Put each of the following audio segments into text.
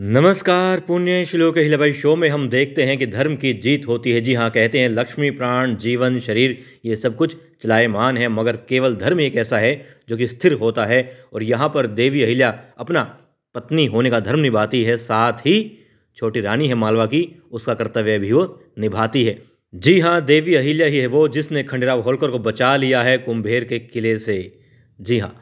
नमस्कार पुण्य श्लोक हिलाई शो में हम देखते हैं कि धर्म की जीत होती है जी हाँ कहते हैं लक्ष्मी प्राण जीवन शरीर ये सब कुछ चलायमान है मगर केवल धर्म एक ऐसा है जो कि स्थिर होता है और यहाँ पर देवी अहिल्या अपना पत्नी होने का धर्म निभाती है साथ ही छोटी रानी है मालवा की उसका कर्तव्य भी वो निभाती है जी हाँ देवी अहिल्या ही है वो जिसने खंडेराव होलकर को बचा लिया है कुंभेर के किले से जी हाँ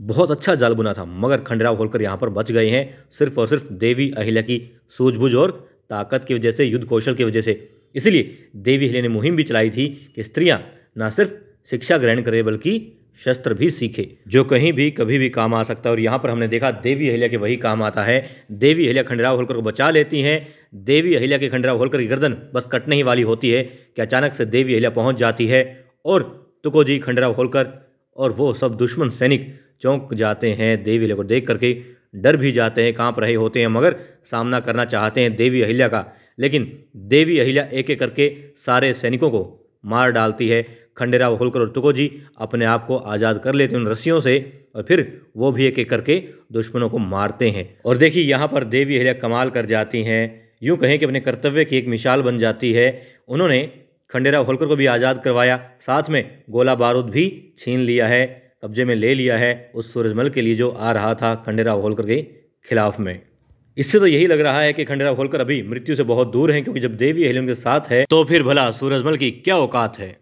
बहुत अच्छा जाल बुना था मगर खंडराव होलकर यहाँ पर बच गए हैं सिर्फ और सिर्फ देवी अहिल्या की सूझबूझ और ताकत की वजह से युद्ध कौशल की वजह से इसीलिए देवी अहिल्या ने मुहिम भी चलाई थी कि स्त्रियाँ ना सिर्फ शिक्षा ग्रहण करें बल्कि शस्त्र भी सीखे जो कहीं भी कभी भी काम आ सकता है और यहाँ पर हमने देखा देवी अहिल्या के वही काम आता है देवी अहिल्या खंडराव होलकर को बचा लेती हैं देवी अहिल्या के खंडराव होलकर की गर्दन बस कटने ही वाली होती है कि अचानक से देवी अहिल्या पहुँच जाती है और तुको जी खंडराव होलकर और वो सब दुश्मन सैनिक चौंक जाते हैं देवी अहिल्या को देख करके डर भी जाते हैं कांप रहे होते हैं मगर सामना करना चाहते हैं देवी अहिल्या का लेकिन देवी अहिल्या एक एक करके सारे सैनिकों को मार डालती है खंडेरा होलकर और तुको जी अपने आप को आज़ाद कर लेते हैं उन रस्सियों से और फिर वो भी एक एक करके दुश्मनों को मारते हैं और देखिए यहाँ पर देवी अहिल्या कमाल कर जाती हैं यूँ कहें कि अपने कर्तव्य की एक मिसाल बन जाती है उन्होंने खंडेरा होलकर को भी आज़ाद करवाया साथ में गोला बारूद भी छीन लिया है कब्जे में ले लिया है उस सूरजमल के लिए जो आ रहा था खंडेराव होलकर के खिलाफ में इससे तो यही लग रहा है कि खंडेराव होलकर अभी मृत्यु से बहुत दूर हैं क्योंकि जब देवी हेलन के साथ है तो फिर भला सूरजमल की क्या औकात है